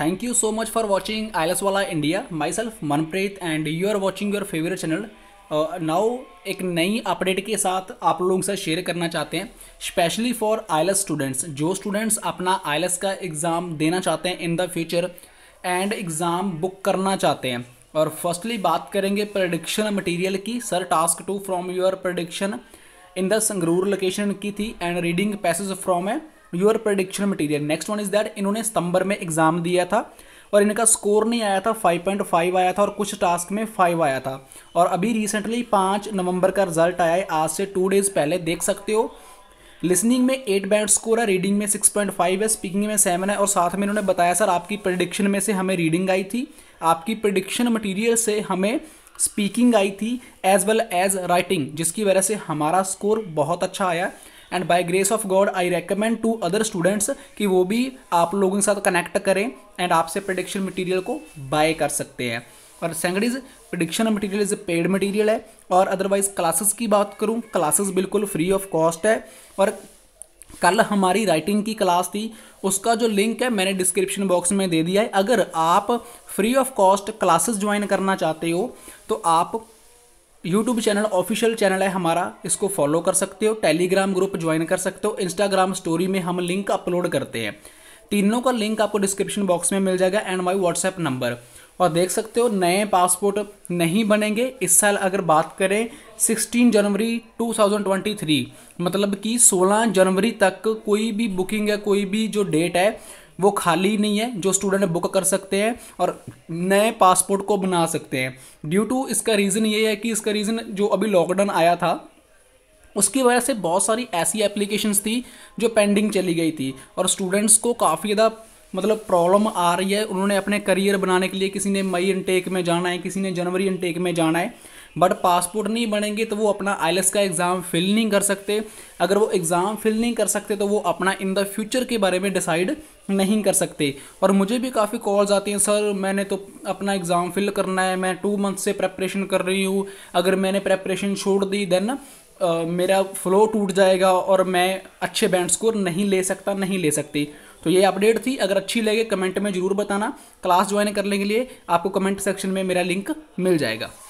thank you so much for watching for वाला India myself Manpreet and you are watching your favourite channel now एक नई update के साथ आप लोगों से शेयर करना चाहते हैं स्पेशली फॉर आई स्टूडेंट्स जो स्टूडेंट्स अपना आई का एग्ज़ाम देना चाहते हैं in the future and exam book करना चाहते हैं और फर्स्टली बात करेंगे प्रडिक्शन मटेरियल की sir task two from your prediction in the Sangrur location की थी एंड रीडिंग पैसेज फ्रॉम है your prediction material next one is that इन्होंने सितंबर में एग्जाम दिया था और इनका स्कोर नहीं आया था 5.5 आया था और कुछ टास्क में 5 आया था और अभी रिसेंटली 5 नवंबर का रिजल्ट आया है आज से टू डेज़ पहले देख सकते हो लिसनिंग में एट बैंड स्कोर है रीडिंग में सिक्स पॉइंट फाइव है स्पीकिंग में सेवन है और साथ में इन्होंने बताया सर आपकी प्रडिक्शन में से हमें रीडिंग आई थी आपकी प्रडिक्शन मटीरियल से हमें स्पीकिंग आई थी एज वेल एज राइटिंग जिसकी वजह से हमारा स्कोर बहुत अच्छा आया and by grace of God I recommend to other students कि वो भी आप लोगों के साथ कनेक्ट करें एंड आपसे प्रडिक्शन मटीरियल को बाय कर सकते हैं और second is prediction material is paid material है और अदरवाइज क्लासेस की बात करूँ क्लासेस बिल्कुल फ्री ऑफ कॉस्ट है और कल हमारी राइटिंग की क्लास थी उसका जो लिंक है मैंने डिस्क्रिप्शन बॉक्स में दे दिया है अगर आप free of cost classes join करना चाहते हो तो आप यूट्यूब चैनल ऑफिशियल चैनल है हमारा इसको फॉलो कर सकते हो टेलीग्राम ग्रुप ज्वाइन कर सकते हो इंस्टाग्राम स्टोरी में हम लिंक अपलोड करते हैं तीनों का लिंक आपको डिस्क्रिप्शन बॉक्स में मिल जाएगा एंड माई व्हाट्सएप नंबर और देख सकते हो नए पासपोर्ट नहीं बनेंगे इस साल अगर बात करें 16 जनवरी 2023 मतलब कि 16 जनवरी तक कोई भी बुकिंग या कोई भी जो डेट है वो खाली नहीं है जो स्टूडेंट बुक कर सकते हैं और नए पासपोर्ट को बना सकते हैं ड्यू टू इसका रीज़न ये है कि इसका रीज़न जो अभी लॉकडाउन आया था उसकी वजह से बहुत सारी ऐसी एप्लीकेशंस थी जो पेंडिंग चली गई थी और स्टूडेंट्स को काफ़ी ज़्यादा मतलब प्रॉब्लम आ रही है उन्होंने अपने करियर बनाने के लिए किसी ने मई इनटेक में जाना है किसी ने जनवरी इनटेक में जाना है बट पासपोर्ट नहीं बनेंगे तो वो अपना आइलस का एग्ज़ाम फिल नहीं कर सकते अगर वो एग्ज़ाम फिल नहीं कर सकते तो वो अपना इन द फ्यूचर के बारे में डिसाइड नहीं कर सकते और मुझे भी काफ़ी कॉल्स आती हैं सर मैंने तो अपना एग्ज़ाम फिल करना है मैं टू मंथ से प्रेपरेशन कर रही हूँ अगर मैंने प्रेपरेशन छोड़ दी देन Uh, मेरा फ्लो टूट जाएगा और मैं अच्छे बैंड स्कोर नहीं ले सकता नहीं ले सकती तो ये अपडेट थी अगर अच्छी लगे कमेंट में ज़रूर बताना क्लास ज्वाइन करने के लिए आपको कमेंट सेक्शन में मेरा लिंक मिल जाएगा